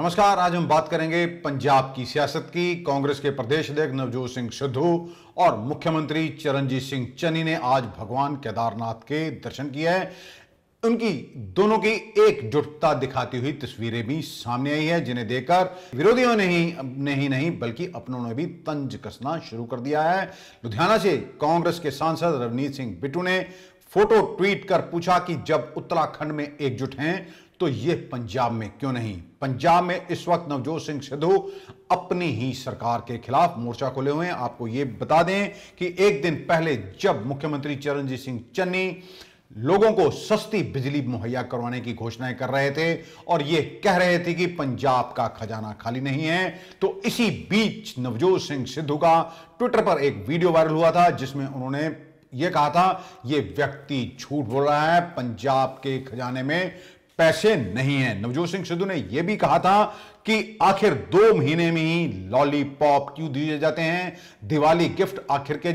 नमस्कार आज हम बात करेंगे पंजाब की सियासत की कांग्रेस के प्रदेश अध्यक्ष नवजोत सिंह सिद्धू और मुख्यमंत्री चरणजीत सिंह चन्नी ने आज भगवान केदारनाथ के दर्शन किए हैं उनकी दोनों की एकजुटता दिखाती हुई तस्वीरें भी सामने आई है जिन्हें देखकर विरोधियों ने ही ने ही नहीं बल्कि अपनों ने भी तंज कसना शुरू कर दिया है लुधियाना से कांग्रेस के सांसद रवनीत सिंह बिटू ने फोटो ट्वीट कर पूछा कि जब उत्तराखंड में एकजुट हैं तो ये पंजाब में क्यों नहीं पंजाब में इस वक्त नवजोत सिंह सिद्धू अपनी ही सरकार के खिलाफ मोर्चा खोले हुए हैं आपको ये बता दें कि एक दिन पहले जब मुख्यमंत्री चरणजीत सिंह चन्नी लोगों को सस्ती बिजली मुहैया करवाने की घोषणाएं कर रहे थे और ये कह रहे थे कि पंजाब का खजाना खाली नहीं है तो इसी बीच नवजोत सिंह सिद्धू का ट्विटर पर एक वीडियो वायरल हुआ था जिसमें उन्होंने ये कहा था ये व्यक्ति झूठ बोल रहा है पंजाब के खजाने में पैसे नहीं है नवजोत सिंह सिद्धू ने यह भी कहा था कि आखिर दो महीने में ही लॉलीपॉप क्यों दिए जाते हैं दिवाली गिफ्ट आखिर के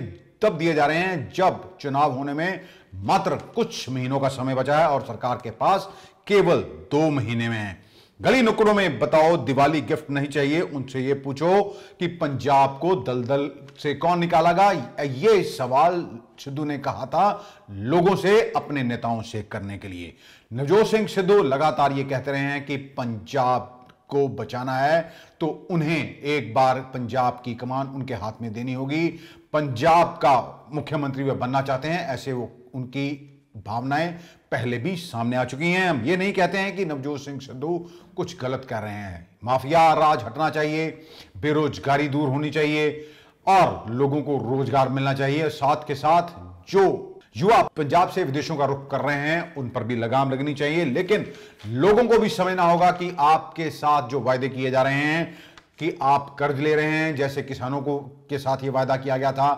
तब दिए जा रहे हैं जब चुनाव होने में मात्र कुछ महीनों का समय बचा है और सरकार के पास केवल दो महीने में है गली नुकड़ों में बताओ दिवाली गिफ्ट नहीं चाहिए उनसे यह पूछो कि पंजाब को दलदल से कौन निकालागा ये सवाल सिद्धू ने कहा था लोगों से अपने नेताओं से करने के लिए नवजोत सिंह सिद्धू लगातार ये कहते रहे हैं कि पंजाब को बचाना है तो उन्हें एक बार पंजाब की कमान उनके हाथ में देनी होगी पंजाब का मुख्यमंत्री वे बनना चाहते हैं ऐसे वो उनकी भावनाएं पहले भी सामने आ चुकी हैं हम ये नहीं कहते हैं कि नवजोत सिंह सिद्धू कुछ गलत कर रहे हैं माफिया राज हटना चाहिए बेरोजगारी दूर होनी चाहिए और लोगों को रोजगार मिलना चाहिए साथ के साथ जो युवा पंजाब से विदेशों का रुख कर रहे हैं उन पर भी लगाम लगनी चाहिए लेकिन लोगों को भी समझना होगा कि आपके साथ जो वायदे किए जा रहे हैं कि आप कर्ज ले रहे हैं जैसे किसानों को के साथ ये वायदा किया गया था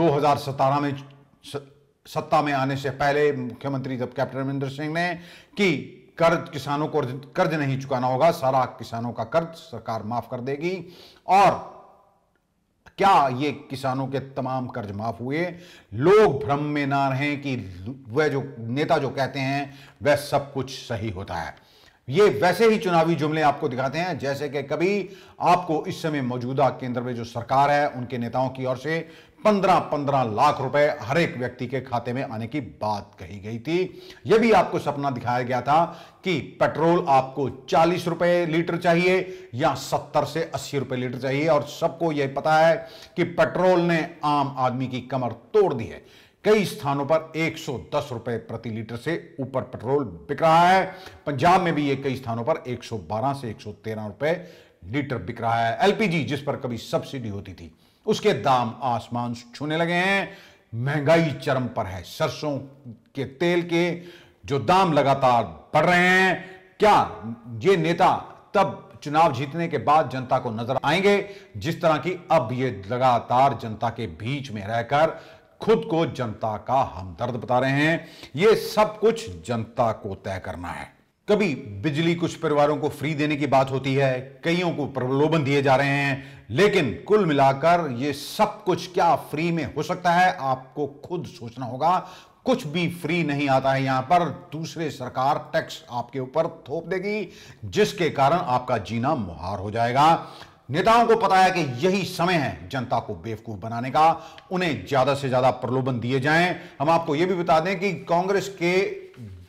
दो में सत्ता में आने से पहले मुख्यमंत्री जब कैप्टन अमरिंदर सिंह ने कि कर्ज किसानों को कर्ज नहीं चुकाना होगा सारा किसानों का कर्ज सरकार माफ कर देगी और क्या ये किसानों के तमाम कर्ज माफ हुए लोग भ्रम में ना रहे कि वह जो नेता जो कहते हैं वह सब कुछ सही होता है ये वैसे ही चुनावी जुमले आपको दिखाते हैं जैसे कि कभी आपको इस समय मौजूदा केंद्र में जो सरकार है उनके नेताओं की ओर से पंद्रह पंद्रह लाख रुपए हर एक व्यक्ति के खाते में आने की बात कही गई थी यह भी आपको सपना दिखाया गया था कि पेट्रोल आपको चालीस रुपए लीटर चाहिए या सत्तर से अस्सी रुपए लीटर चाहिए और सबको यह पता है कि पेट्रोल ने आम आदमी की कमर तोड़ दी है कई स्थानों पर 110 रुपए प्रति लीटर से ऊपर पेट्रोल बिक रहा है पंजाब में भी ये कई स्थानों पर 112 से 113 रुपए लीटर बिक रहा है एलपीजी जिस पर कभी सब्सिडी होती थी उसके दाम आसमान छूने लगे हैं महंगाई चरम पर है सरसों के तेल के जो दाम लगातार बढ़ रहे हैं क्या ये नेता तब चुनाव जीतने के बाद जनता को नजर आएंगे जिस तरह की अब ये लगातार जनता के बीच में रहकर खुद को जनता का हमदर्द बता रहे हैं यह सब कुछ जनता को तय करना है कभी बिजली कुछ परिवारों को फ्री देने की बात होती है कईयों को प्रलोभन दिए जा रहे हैं लेकिन कुल मिलाकर यह सब कुछ क्या फ्री में हो सकता है आपको खुद सोचना होगा कुछ भी फ्री नहीं आता है यहां पर दूसरे सरकार टैक्स आपके ऊपर थोप देगी जिसके कारण आपका जीना मुहार हो जाएगा नेताओं को पता है कि यही समय है जनता को बेवकूफ बनाने का उन्हें ज्यादा से ज्यादा प्रलोभन दिए जाएं हम आपको यह भी बता दें कि कांग्रेस के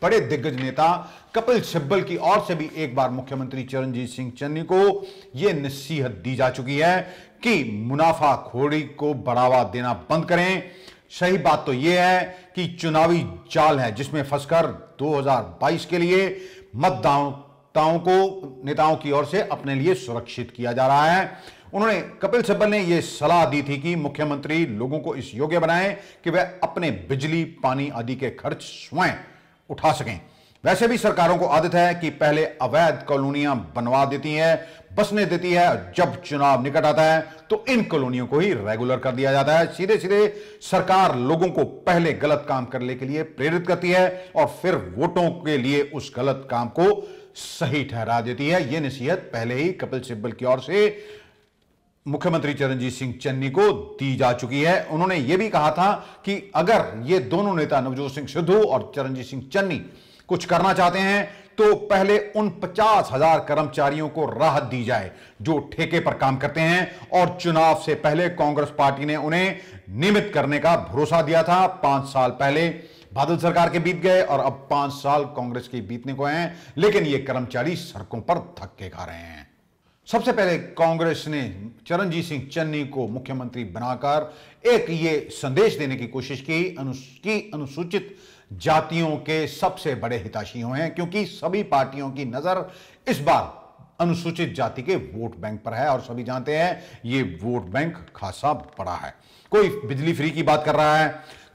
बड़े दिग्गज नेता कपिल सिब्बल की ओर से भी एक बार मुख्यमंत्री चरणजीत सिंह चन्नी को यह नसीहत दी जा चुकी है कि मुनाफाखोरी को बढ़ावा देना बंद करें सही बात तो यह है कि चुनावी जाल है जिसमें फंसकर 2022 के लिए मतदाताओं प्रवक्ताओं को नेताओं की ओर से अपने लिए सुरक्षित किया जा रहा है उन्होंने कपिल सिब्बल ने यह सलाह दी थी कि मुख्यमंत्री लोगों को इस योग्य बनाएं कि वह अपने बिजली पानी आदि के खर्च स्वयं उठा सकें वैसे भी सरकारों को आदत है कि पहले अवैध कॉलोनियां बनवा देती हैं बसने देती है जब चुनाव निकट आता है तो इन कॉलोनियों को ही रेगुलर कर दिया जाता है सीधे सीधे सरकार लोगों को पहले गलत काम करने के लिए प्रेरित करती है और फिर वोटों के लिए उस गलत काम को सही ठहरा देती है यह नसीहत पहले ही कपिल सिब्बल की ओर से मुख्यमंत्री चरणजीत सिंह चन्नी को दी जा चुकी है उन्होंने यह भी कहा था कि अगर ये दोनों नेता नवजोत सिंह सिद्धू और चरणजीत सिंह चन्नी कुछ करना चाहते हैं तो पहले उन पचास हजार कर्मचारियों को राहत दी जाए जो ठेके पर काम करते हैं और चुनाव से पहले कांग्रेस पार्टी ने उन्हें नियमित करने का भरोसा दिया था पांच साल पहले बादल सरकार के बीत गए और अब पांच साल कांग्रेस के बीतने को हैं लेकिन ये कर्मचारी सड़कों पर धक्के खा रहे हैं सबसे पहले कांग्रेस ने चरणजीत सिंह चन्नी को मुख्यमंत्री बनाकर एक ये संदेश देने की कोशिश की अनुसकी अनुसूचित जातियों के सबसे बड़े हिताशियों हैं क्योंकि सभी पार्टियों की नजर इस बार अनुसूचित जाति के वोट बैंक पर है और सभी जानते हैं ये वोट बैंक खासा बड़ा है कोई बिजली फ्री की बात कर रहा है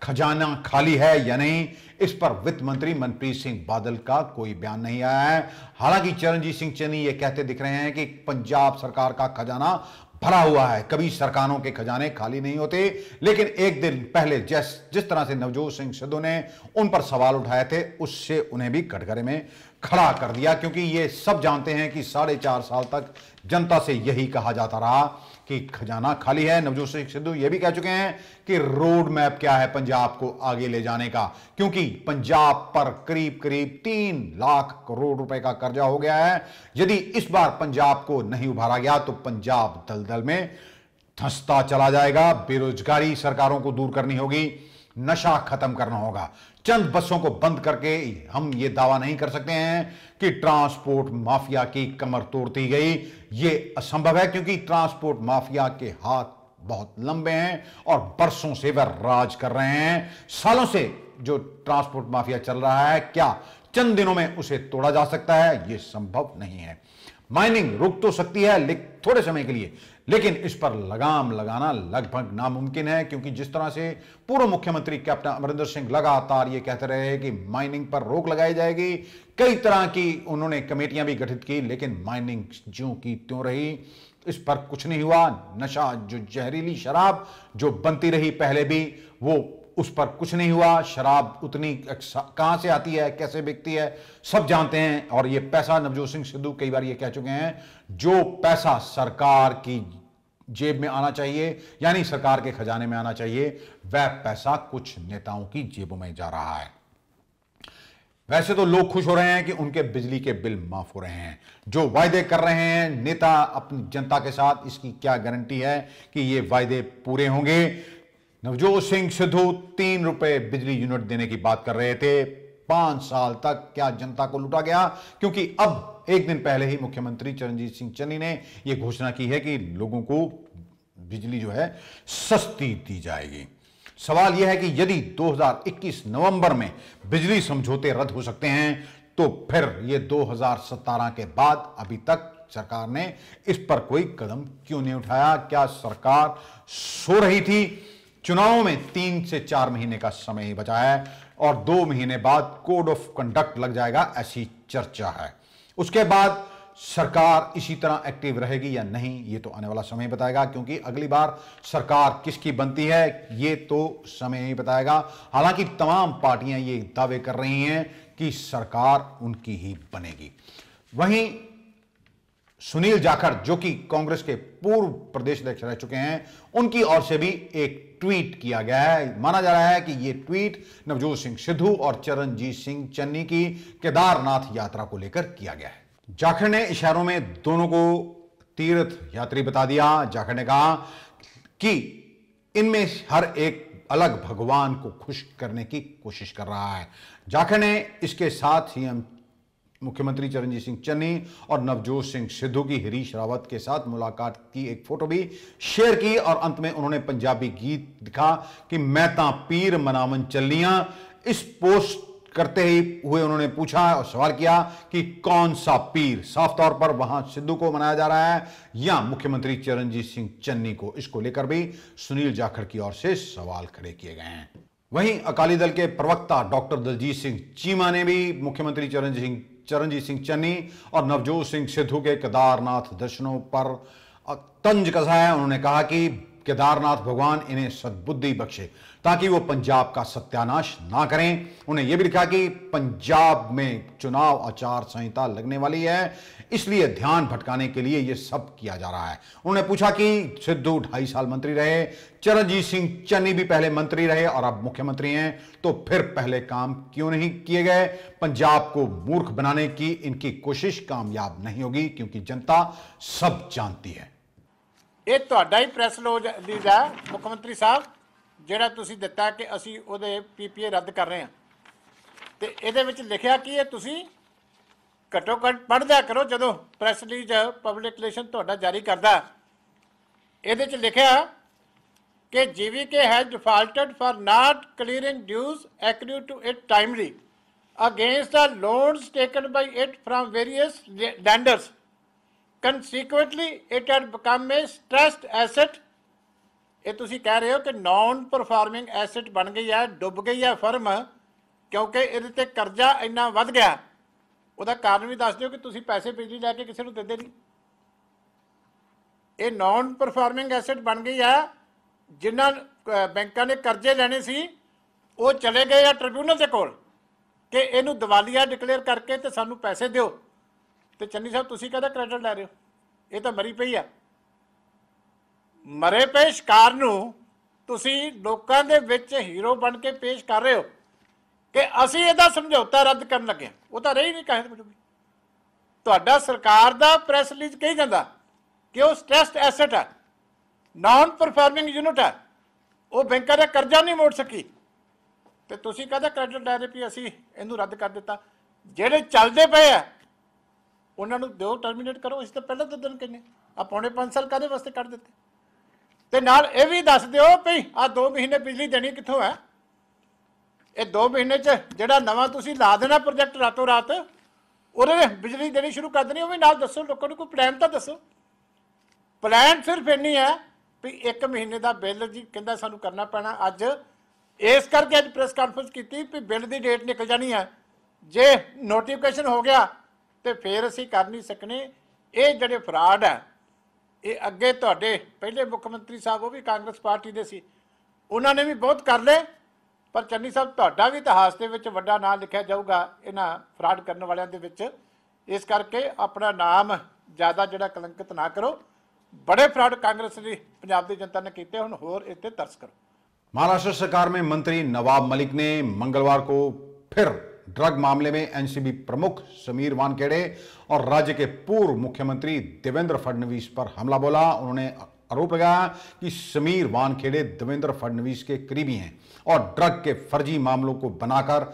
खजाना खाली है या नहीं इस पर वित्त मंत्री मनप्रीत सिंह बादल का कोई बयान नहीं आया है हालांकि चरणजीत सिंह चन्नी ये कहते दिख रहे हैं कि पंजाब सरकार का खजाना भरा हुआ है कभी सरकारों के खजाने खाली नहीं होते लेकिन एक दिन पहले जैस जिस तरह से नवजोत सिंह सिद्धू ने उन पर सवाल उठाए थे उससे उन्हें भी कटघरे में खड़ा कर दिया क्योंकि ये सब जानते हैं कि साढ़े चार साल तक जनता से यही कहा जाता रहा कि खजाना खाली है नवजोत सिंह सिद्धू यह भी कह चुके हैं कि रोड मैप क्या है पंजाब को आगे ले जाने का क्योंकि पंजाब पर करीब करीब तीन लाख करोड़ रुपए का कर्जा हो गया है यदि इस बार पंजाब को नहीं उभारा गया तो पंजाब दलदल में धंसता चला जाएगा बेरोजगारी सरकारों को दूर करनी होगी नशा खत्म करना होगा चंद बसों को बंद करके हम ये दावा नहीं कर सकते हैं कि ट्रांसपोर्ट माफिया की कमर तोड़ दी गई ये असंभव है क्योंकि ट्रांसपोर्ट माफिया के हाथ बहुत लंबे हैं और बरसों से वह राज कर रहे हैं सालों से जो ट्रांसपोर्ट माफिया चल रहा है क्या चंद दिनों में उसे तोड़ा जा सकता है यह संभव नहीं है माइनिंग रुक तो सकती है लेकिन थोड़े समय के लिए लेकिन इस पर लगाम लगाना लगभग नामुमकिन है क्योंकि जिस तरह से पूर्व मुख्यमंत्री कैप्टन अमरिंदर सिंह लगातार ये कहते रहे कि माइनिंग पर रोक लगाई जाएगी कई तरह की उन्होंने कमेटियां भी गठित की लेकिन माइनिंग ज्यों की त्यों रही इस पर कुछ नहीं हुआ नशा जो जहरीली शराब जो बनती रही पहले भी वो उस पर कुछ नहीं हुआ शराब उतनी कहां से आती है कैसे बिकती है सब जानते हैं और ये पैसा नवजोत सिंह सिद्धू कई बार ये कह चुके हैं जो पैसा सरकार की जेब में आना चाहिए यानी सरकार के खजाने में आना चाहिए वह पैसा कुछ नेताओं की जेबों में जा रहा है वैसे तो लोग खुश हो रहे हैं कि उनके बिजली के बिल माफ हो रहे हैं जो वायदे कर रहे हैं नेता अपनी जनता के साथ इसकी क्या गारंटी है कि ये वायदे पूरे होंगे नवजोत सिंह सिद्धू तीन रुपए बिजली यूनिट देने की बात कर रहे थे पांच साल तक क्या जनता को लूटा गया क्योंकि अब एक दिन पहले ही मुख्यमंत्री चरणजीत सिंह चन्नी ने यह घोषणा की है कि लोगों को बिजली जो है सस्ती दी जाएगी सवाल यह है कि यदि 2021 नवंबर में बिजली समझौते रद्द हो सकते हैं तो फिर यह दो के बाद अभी तक सरकार ने इस पर कोई कदम क्यों नहीं उठाया क्या सरकार सो रही थी चुनावों में तीन से चार महीने का समय ही बचा है और दो महीने बाद कोड ऑफ कंडक्ट लग जाएगा ऐसी चर्चा है उसके बाद सरकार इसी तरह एक्टिव रहेगी या नहीं ये तो आने वाला समय ही बताएगा क्योंकि अगली बार सरकार किसकी बनती है ये तो समय ही बताएगा हालांकि तमाम पार्टियां ये दावे कर रही हैं कि सरकार उनकी ही बनेगी वहीं सुनील जाखड़ जो कि कांग्रेस के पूर्व प्रदेश अध्यक्ष रह चुके हैं उनकी ओर से भी एक ट्वीट किया गया है माना जा रहा है कि यह ट्वीट नवजोत सिंह सिद्धू और चरणजीत सिंह चन्नी की केदारनाथ यात्रा को लेकर किया गया है जाखड़ ने इशारों में दोनों को तीर्थ यात्री बता दिया जाखड़ ने कहा कि इनमें हर एक अलग भगवान को खुश करने की कोशिश कर रहा है जाखड़ ने इसके साथ सीएम मुख्यमंत्री चरणजीत सिंह चन्नी और नवजोत सिंह सिद्धू की हरीश रावत के साथ मुलाकात की एक फोटो भी शेयर की और अंत में उन्होंने पंजाबी गीत दिखा कि मैं ता पीर मनावन चलिया इस पोस्ट करते ही हुए उन्होंने पूछा और सवाल किया कि कौन सा पीर साफ तौर पर वहां सिद्धू को मनाया जा रहा है या मुख्यमंत्री चरणजीत सिंह चन्नी को इसको लेकर भी सुनील जाखड़ की ओर से सवाल खड़े किए गए हैं वहीं अकाली दल के प्रवक्ता डॉक्टर दलजीत सिंह चीमा ने भी मुख्यमंत्री चरणजीत सिंह चरणजीत सिंह चन्नी और नवजोत सिंह सिद्धू के केदारनाथ दर्शनों पर तंज कसा है उन्होंने कहा कि केदारनाथ भगवान इन्हें सद्बुद्धि बख्शे ताकि वो पंजाब का सत्यानाश ना करें उन्हें यह भी लिखा कि पंजाब में चुनाव आचार संहिता लगने वाली है इसलिए ध्यान भटकाने के लिए यह सब किया जा रहा है उन्होंने पूछा कि सिद्धू ढाई साल मंत्री रहे चरणजीत सिंह चन्नी भी पहले मंत्री रहे और अब मुख्यमंत्री हैं तो फिर पहले काम क्यों नहीं किए गए पंजाब को मूर्ख बनाने की इनकी कोशिश कामयाब नहीं होगी क्योंकि जनता सब जानती है ਇਹ ਤੁਹਾਡਾ ਹੀ ਪ੍ਰੈਸ ਲੋਜ ਲੀਜ਼ ਹੈ ਮੁੱਖ ਮੰਤਰੀ ਸਾਹਿਬ ਜਿਹੜਾ ਤੁਸੀਂ ਦਿੱਤਾ ਕਿ ਅਸੀਂ ਉਹਦੇ ਪੀਪੀਏ ਰੱਦ ਕਰ ਰਹੇ ਹਾਂ ਤੇ ਇਹਦੇ ਵਿੱਚ ਲਿਖਿਆ ਕੀ ਇਹ ਤੁਸੀਂ ਘਟੋ ਘਟ ਪੜ੍ਹਦਾ ਕਰੋ ਜਦੋਂ ਪ੍ਰੈਸ ਲੀਜ਼ ਪਬਲਿਕ ਰਿਲੇਸ਼ਨ ਤੁਹਾਡਾ ਜਾਰੀ ਕਰਦਾ ਇਹਦੇ ਚ ਲਿਖਿਆ ਕਿ GVK has defaulted for not clearing dues accrue to it timely against the loans taken by it from various lenders Consequently, it had become a stressed asset. ਇਹ ਤੁਸੀਂ ਕਹਿ ਰਹੇ ਹੋ ਕਿ ਨਾਨ ਪਰਫਾਰਮਿੰਗ ਐਸੈਟ ਬਣ ਗਈ ਹੈ ਡੁੱਬ ਗਈ ਹੈ ਫਰਮ ਕਿਉਂਕਿ ਇਹਦੇ ਤੇ ਕਰਜ਼ਾ ਇੰਨਾ ਵੱਧ ਗਿਆ ਉਹਦਾ ਕਾਰਨ ਵੀ ਦੱਸ ਦਿਓ ਕਿ ਤੁਸੀਂ ਪੈਸੇ ਬਿਜਲੀ ਲੈ ਕੇ ਕਿਸੇ ਨੂੰ ਦਿੰਦੇ ਨਹੀਂ ਇਹ ਨਾਨ ਪਰਫਾਰਮਿੰਗ ਐਸੈਟ ਬਣ ਗਈ ਹੈ ਜਿਨ੍ਹਾਂ ਬੈਂਕਾਂ ਨੇ ਕਰਜ਼ੇ ਲੈਣੇ ਸੀ ਉਹ ਚਲੇ ਗਏ ਆ ਟ੍ਰਿਬਿਊਨਲ ਦੇ ਕੋਲ ਕਿ ਇਹਨੂੰ ਦਿਵਾਲੀਆ ਡਿਕਲੇਅਰ ਕਰਕੇ ਤੇ ਸਾਨੂੰ ਪੈਸੇ ਦਿਓ ਤੇ ਚੰਨੀ ਸਾਹਿਬ ਤੁਸੀਂ ਕਹਦਾ ਕ੍ਰੈਡਿਟ ਲੈ ਰਹੇ ਹੋ ਇਹ ਤਾਂ ਮਰੀ ਪਈ ਆ ਮਰੇ ਪਏ ਸ਼ਿਕਾਰ ਨੂੰ ਤੁਸੀਂ ਲੋਕਾਂ ਦੇ ਵਿੱਚ ਹੀਰੋ ਬਣ ਕੇ ਪੇਸ਼ ਕਰ ਰਹੇ ਹੋ ਕਿ ਅਸੀਂ ਇਹਦਾ ਸਮਝੌਤਾ ਰੱਦ ਕਰਨ ਲੱਗੇ ਉਹ ਤਾਂ ਰਹੀ ਨਹੀਂ ਕਾਹਦ ਵਜੋਂ ਤੁਹਾਡਾ ਸਰਕਾਰ ਦਾ ਪ੍ਰੈਸ ਰਿਲੀਜ਼ ਕਹੀ ਜਾਂਦਾ ਕਿ ਉਹ ਸਟ੍ਰੈਸਡ ਐਸੈਟ ਹੈ ਨਾਨ ਪਰਫਾਰਮਿੰਗ ਯੂਨਿਟ ਹੈ ਉਹ ਬੈਂਕਾਂ ਦਾ ਕਰਜ਼ਾ ਨਹੀਂ ਮੋੜ ਸਕੀ ਤੇ ਤੁਸੀਂ ਕਹਦਾ ਕ੍ਰੈਡਿਟ ਰਹੇ ਵੀ ਅਸੀਂ ਇਹਨੂੰ ਰੱਦ ਕਰ ਦਿੱਤਾ ਜਿਹੜੇ ਚੱਲਦੇ ਪਏ ਆ ਉਹਨਾਂ ਨੂੰ ਦਿਓ ਟਰਮੀਨੇਟ ਕਰੋ ਇਸ ਤੋਂ ਪਹਿਲਾਂ ਤਾਂ ਦਿਨ ਕਿੰਨੇ ਆ ਪੌਣੇ 5 ਸਾਲ ਕਾਦੇ ਵਾਸਤੇ ਕੱਢ ਦਿੱਤੇ ਤੇ ਨਾਲ ਇਹ ਵੀ ਦੱਸ ਦਿਓ ਭਈ ਆ 2 ਮਹੀਨੇ ਬਿਜਲੀ ਦੇਣੀ ਕਿੱਥੋਂ ਹੈ ਇਹ 2 ਮਹੀਨੇ ਚ ਜਿਹੜਾ ਨਵਾਂ ਤੁਸੀਂ ਲਾ ਦੇਣਾ ਪ੍ਰੋਜੈਕਟ ਰਾਤੋਂ ਰਾਤ ਉਹਦੇ ਬਿਜਲੀ ਦੇਣੀ ਸ਼ੁਰੂ ਕਰ ਦੇਣੀ ਉਹ ਵੀ ਨਾਲ ਦੱਸੋ ਲੋਕਾਂ ਨੂੰ ਕੋਈ ਪਲਾਨ ਤਾਂ ਦੱਸੋ ਪਲਾਨ ਸਿਰਫ ਇੰਨੀ ਹੈ ਵੀ 1 ਮਹੀਨੇ ਦਾ ਬਿੱਲ ਜੀ ਕਹਿੰਦਾ ਸਾਨੂੰ ਕਰਨਾ ਪੈਣਾ ਅੱਜ ਇਸ ਕਰਕੇ ਅੱਜ ਪ੍ਰੈਸ ਕਾਨਫਰੰਸ ਕੀਤੀ ਵੀ ਬਿੱਲ ਦੀ ਡੇਟ ਨਿਕਲ ਜਾਣੀ ਹੈ ਜੇ ਨੋਟੀਫਿਕੇਸ਼ਨ ਹੋ ਗਿਆ ਤੇ ਫੇਰ ਅਸੀਂ ਕਰ ਨਹੀਂ ਸਕਨੇ ਇਹ ਜਿਹੜੇ ਫਰਾਡ ਆ ਇਹ ਅੱਗੇ ਤੁਹਾਡੇ ਪਹਿਲੇ ਮੁੱਖ ਮੰਤਰੀ ਸਾਹਿਬ ਉਹ ਵੀ ਕਾਂਗਰਸ ਪਾਰਟੀ ਦੇ ਸੀ ਉਹਨਾਂ ਨੇ ਵੀ ਬਹੁਤ ਕਰ ਲਏ ਪਰ ਚੰਨੀ ਸਾਹਿਬ ਤੁਹਾਡਾ ਵੀ ਇਤਿਹਾਸ ਦੇ ਵਿੱਚ ਵੱਡਾ ਨਾਮ ਲਿਖਿਆ ਜਾਊਗਾ ਇਹਨਾਂ ਫਰਾਡ ਕਰਨ ਵਾਲਿਆਂ ਦੇ ਵਿੱਚ ਇਸ ਕਰਕੇ ਆਪਣਾ ਨਾਮ ਜ਼ਿਆਦਾ ਜਿਹੜਾ ਕਲੰਕਿਤ ਨਾ ਕਰੋ بڑے ਫਰਾਡ ਕਾਂਗਰਸ ने ਪੰਜਾਬ ਦੀ ਜਨਤਾ ने ਕੀਤੇ ਹੁਣ ਹੋਰ ਇੱਥੇ ਤਰਸ ਕਰੋ ਮਹਾਰਾਸ਼ਟਰ ਸਰਕਾਰ में ਮੰਤਰੀ ਨਵਾਬ ਮਲਿਕ ਨੇ ਮੰਗਲਵਾਰ को ਫਿਰ ड्रग मामले में एनसीबी प्रमुख समीर वानखेड़े और राज्य के पूर्व मुख्यमंत्री देवेंद्र फडणवीस पर हमला बोला उन्होंने आरोप लगाया कि समीर वानखेड़े देवेंद्र फडणवीस के करीबी हैं और ड्रग के फर्जी मामलों को बनाकर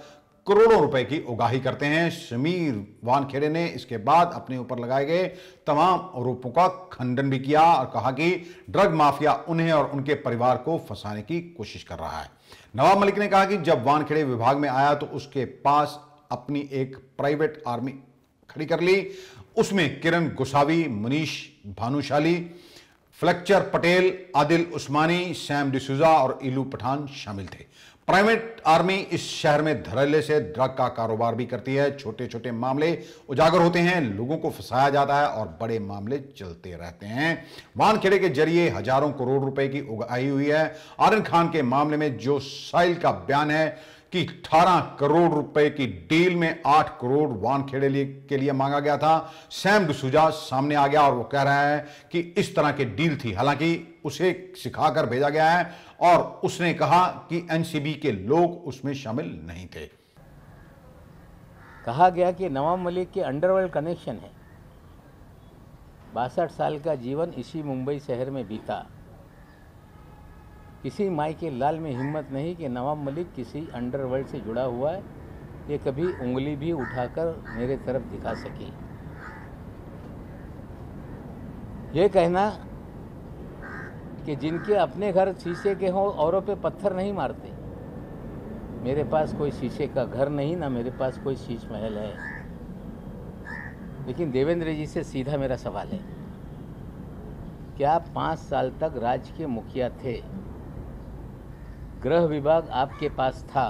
करोड़ों रुपए की उगाही करते हैं समीर वानखेड़े ने इसके बाद अपने ऊपर लगाए गए तमाम आरोपों का खंडन भी किया और कहा कि ड्रग माफिया उन्हें और उनके परिवार को फंसाने की कोशिश कर रहा है नवाब मलिक ने कहा कि जब वानखेड़े विभाग में आया तो उसके पास अपनी एक प्राइवेट आर्मी खड़ी कर ली उसमें किरण गोसावी मनीष भानुशाली फ्लेक्चर पटेल आदिल उस्मानी सैम डिसूजा और इलू पठान शामिल थे प्राइवेट आर्मी इस शहर में धड़ल्ले से ड्रग का कारोबार भी करती है छोटे छोटे मामले उजागर होते हैं लोगों को फंसाया जाता है और बड़े मामले चलते रहते हैं वानखेड़े के जरिए हजारों करोड़ रुपए की उगाई हुई है आर्यन खान के मामले में जो साइल का बयान है कि 18 करोड़ रुपए की डील में 8 करोड़ वानखेड़े के लिए मांगा गया था सैम डिसूजा सामने आ गया और वो कह रहा है कि इस तरह की डील थी हालांकि उसे सिखाकर भेजा गया है और उसने कहा कि एनसीबी के लोग उसमें शामिल नहीं थे कहा गया कि नवाब मलिक के अंडरवर्ल्ड कनेक्शन है बासठ साल का जीवन इसी मुंबई शहर में बीता किसी माई के लाल में हिम्मत नहीं कि नवाब मलिक किसी अंडरवर्ल्ड से जुड़ा हुआ है ये कभी उंगली भी उठाकर मेरे तरफ दिखा सके ये कहना कि जिनके अपने घर शीशे के हों औरों पे पत्थर नहीं मारते मेरे पास कोई शीशे का घर नहीं ना मेरे पास कोई शीश महल है लेकिन देवेंद्र जी से सीधा मेरा सवाल है क्या पाँच साल तक राज्य के मुखिया थे गृह विभाग आपके पास था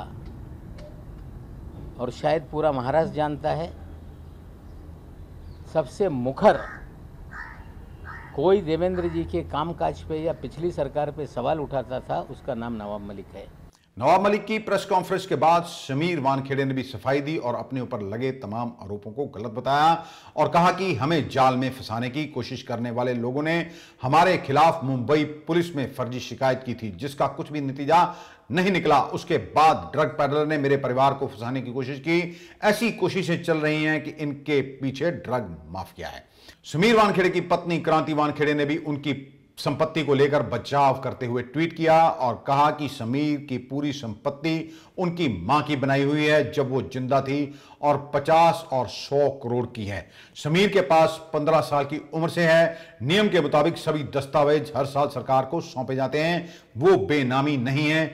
और शायद पूरा महाराष्ट्र जानता है सबसे मुखर कोई देवेंद्र जी के कामकाज पे या पिछली सरकार पे सवाल उठाता था उसका नाम नवाब मलिक है नवाब मलिक की प्रेस कॉन्फ्रेंस के बाद शमीर वानखेड़े ने भी सफाई दी और अपने ऊपर लगे तमाम आरोपों को गलत बताया और कहा कि हमें जाल में फंसाने की कोशिश करने वाले लोगों ने हमारे खिलाफ मुंबई पुलिस में फर्जी शिकायत की थी जिसका कुछ भी नतीजा नहीं निकला उसके बाद ड्रग पैडलर ने मेरे परिवार को फंसाने की कोशिश की ऐसी कोशिशें चल रही हैं कि इनके पीछे ड्रग माफिया है समीर वानखेड़े की पत्नी क्रांति वानखेड़े ने भी उनकी संपत्ति को लेकर बचाव करते हुए ट्वीट किया और कहा कि समीर की पूरी संपत्ति उनकी मां की बनाई हुई है जब वो जिंदा थी और 50 और 100 करोड़ की है समीर के पास 15 साल की उम्र से है नियम के मुताबिक सभी दस्तावेज हर साल सरकार को सौंपे जाते हैं वो बेनामी नहीं है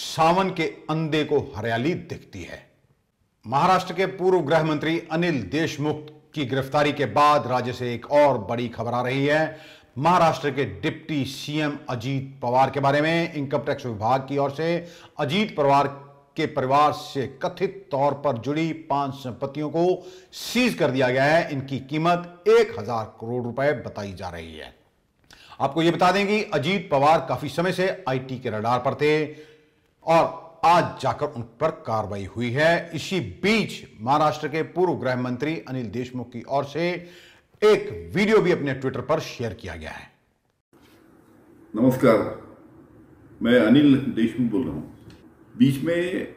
सावन के अंधे को हरियाली दिखती है महाराष्ट्र के पूर्व गृह मंत्री अनिल देशमुख की गिरफ्तारी के बाद राज्य से एक और बड़ी खबर आ रही है महाराष्ट्र के डिप्टी सीएम अजीत पवार के बारे में इनकम टैक्स विभाग की ओर से अजीत पवार के परिवार से कथित तौर पर जुड़ी पांच संपत्तियों को सीज कर दिया गया है इनकी कीमत एक हजार करोड़ रुपए बताई जा रही है आपको यह बता दें कि अजीत पवार काफी समय से आईटी के रडार पर थे और आज जाकर उन पर कार्रवाई हुई है इसी बीच महाराष्ट्र के पूर्व गृह मंत्री अनिल देशमुख की ओर से एक वीडियो भी अपने ट्विटर पर शेयर किया गया है नमस्कार मैं अनिल देशमुख बोल रहा हूं बीच में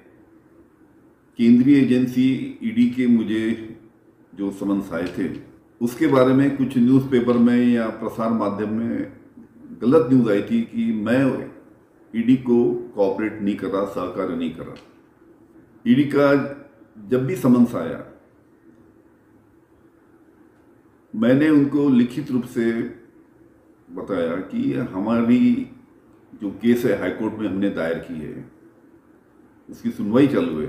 केंद्रीय एजेंसी ईडी के मुझे जो समन्स आए थे उसके बारे में कुछ न्यूज़पेपर में या प्रसार माध्यम में गलत न्यूज़ आई थी कि मैं ईडी को कॉपरेट नहीं कर रहा सहकार्य नहीं कर रहा ईडी का जब भी समन्स आया मैंने उनको लिखित रूप से बताया कि हमारी जो केस है हाईकोर्ट में हमने दायर की है उसकी सुनवाई चालू है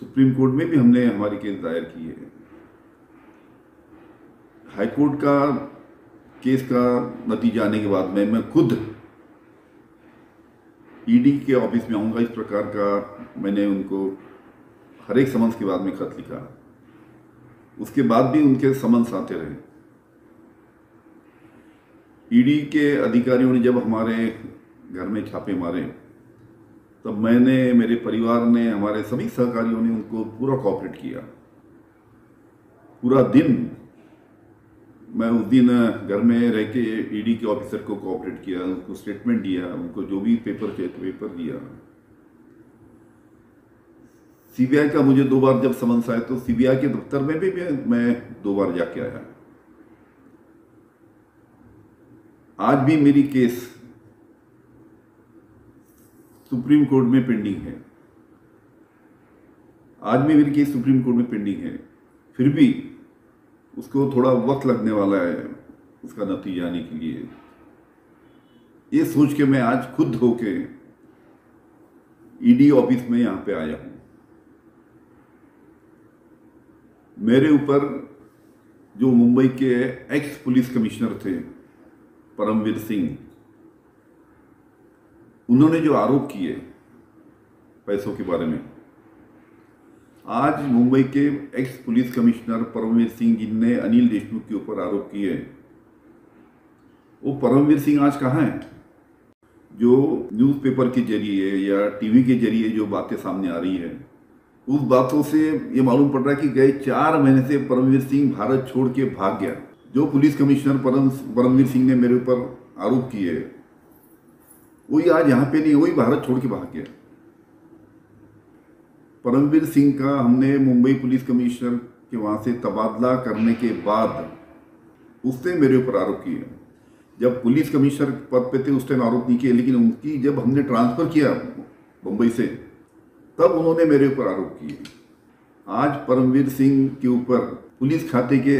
सुप्रीम कोर्ट में भी हमने हमारी केस दायर की है हाईकोर्ट का केस का नतीजा आने के बाद में मैं खुद ईडी e के ऑफिस में आऊंगा इस प्रकार का मैंने उनको हर एक समन्स के बाद में खत लिखा उसके बाद भी उनके समन्स आते रहे ईडी के अधिकारियों ने जब हमारे घर में छापे मारे तब मैंने मेरे परिवार ने हमारे सभी सहकारियों ने उनको पूरा कॉपरेट किया पूरा दिन मैं उस दिन घर में रह के ईडी के ऑफिसर को कॉपरेट किया उनको स्टेटमेंट दिया उनको जो भी पेपर थे पेपर दिया सीबीआई का मुझे दो बार जब समन्स आया तो सीबीआई के दफ्तर में भी मैं दो बार जाके आया आज भी मेरी केस सुप्रीम कोर्ट में पेंडिंग है आज भी मेरी केस सुप्रीम कोर्ट में पेंडिंग है फिर भी उसको थोड़ा वक्त लगने वाला है उसका नतीजा आने के लिए ये सोच के मैं आज खुद होके ईडी ऑफिस में यहां पे आया हूं मेरे ऊपर जो मुंबई के एक्स पुलिस कमिश्नर थे परमवीर सिंह उन्होंने जो आरोप किए पैसों के बारे में आज मुंबई के ex police commissioner Paramvir Singh जिनने अनिल देशमुख के ऊपर आरोप किए वो परमवीर सिंह आज कहाँ हैं जो न्यूज़पेपर के जरिए या टीवी के जरिए जो बातें सामने आ रही है उस बातों से ये मालूम पड़ रहा है कि गए चार महीने से परमवीर सिंह भारत छोड़ के भाग गया जो पुलिस कमिश्नर परम परमवीर सिंह ने मेरे ऊपर आरोप किए वही आज यहाँ पे नहीं वही भारत छोड़ के भाग गया परमवीर सिंह का हमने मुंबई पुलिस कमिश्नर के वहाँ से तबादला करने के बाद उसने मेरे ऊपर आरोप किए जब पुलिस कमिश्नर पद पे थे उस टाइम आरोप नहीं किए लेकिन उनकी जब हमने ट्रांसफ़र किया मुंबई से तब उन्होंने मेरे ऊपर आरोप किए आज परमवीर सिंह के ऊपर पुलिस खाते के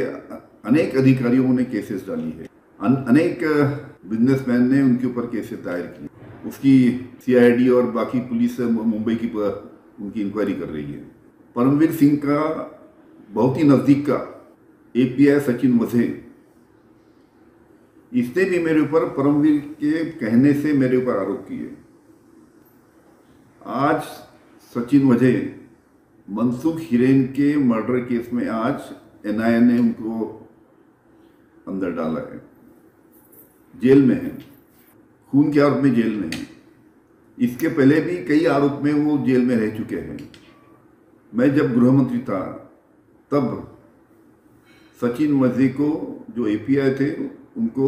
अनेक अधिकारियों ने केसेस डाली है अन, अनेक बिजनेसमैन ने उनके ऊपर केसेस दायर किए उसकी सीआईडी और बाकी पुलिस मुंबई की उनकी इंक्वायरी कर रही है परमवीर सिंह का बहुत ही नज़दीक का एपीआई सचिन मझे इसने भी मेरे ऊपर परमवीर के कहने से मेरे ऊपर आरोप किए आज सचिन वजह मनसुख हिरेन के मर्डर केस में आज एनआईए ने उनको अंदर डाला है जेल में है खून के आरोप में जेल में है इसके पहले भी कई आरोप में वो जेल में रह चुके हैं मैं जब गृहमंत्री था तब सचिन वजे को जो एपीआई थे उनको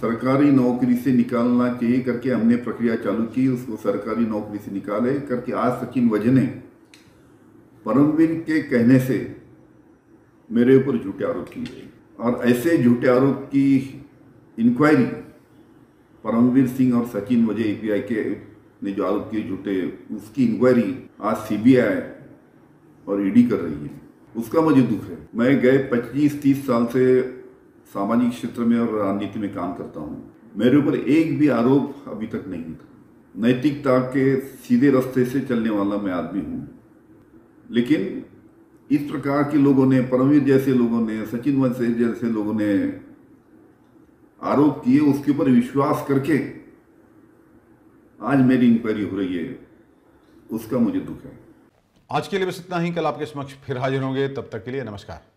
सरकारी नौकरी से निकालना चाहिए करके हमने प्रक्रिया चालू की उसको सरकारी नौकरी से निकाले करके आज सचिन वजह ने परमवीर के कहने से मेरे ऊपर झूठे आरोप किए और ऐसे झूठे आरोप की इंक्वायरी परमवीर सिंह और सचिन वजह एपीआई के ने जो आरोप किए झूठे उसकी इंक्वायरी आज सीबीआई और ईडी e कर रही है उसका मुझे दुख है मैं गए 25-30 साल से सामाजिक क्षेत्र में और राजनीति में काम करता हूँ मेरे ऊपर एक भी आरोप अभी तक नहीं था नैतिकता के सीधे रास्ते से चलने वाला मैं आदमी हूँ लेकिन इस प्रकार के लोगों ने परमवीर जैसे लोगों ने सचिन वंशे जैसे लोगों ने आरोप किए उसके ऊपर विश्वास करके आज मेरी इंक्वायरी हो रही है उसका मुझे दुख है आज के लिए बस इतना ही कल आपके समक्ष फिर हाजिर होंगे तब तक के लिए नमस्कार